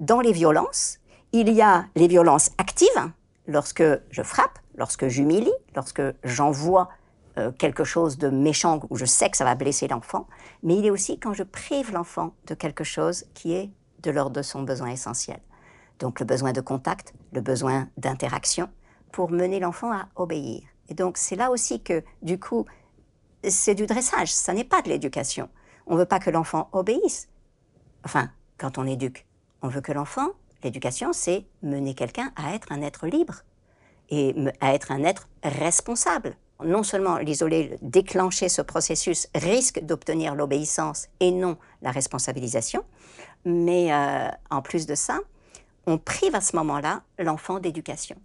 dans les violences, il y a les violences actives, lorsque je frappe, lorsque j'humilie, lorsque j'envoie euh, quelque chose de méchant où je sais que ça va blesser l'enfant, mais il est aussi quand je prive l'enfant de quelque chose qui est de l'ordre de son besoin essentiel. Donc le besoin de contact, le besoin d'interaction, pour mener l'enfant à obéir. Et donc c'est là aussi que, du coup, c'est du dressage, ça n'est pas de l'éducation. On veut pas que l'enfant obéisse. Enfin, quand on éduque, on veut que l'enfant, l'éducation, c'est mener quelqu'un à être un être libre et à être un être responsable. Non seulement l'isoler, déclencher ce processus risque d'obtenir l'obéissance et non la responsabilisation, mais euh, en plus de ça, on prive à ce moment-là l'enfant d'éducation.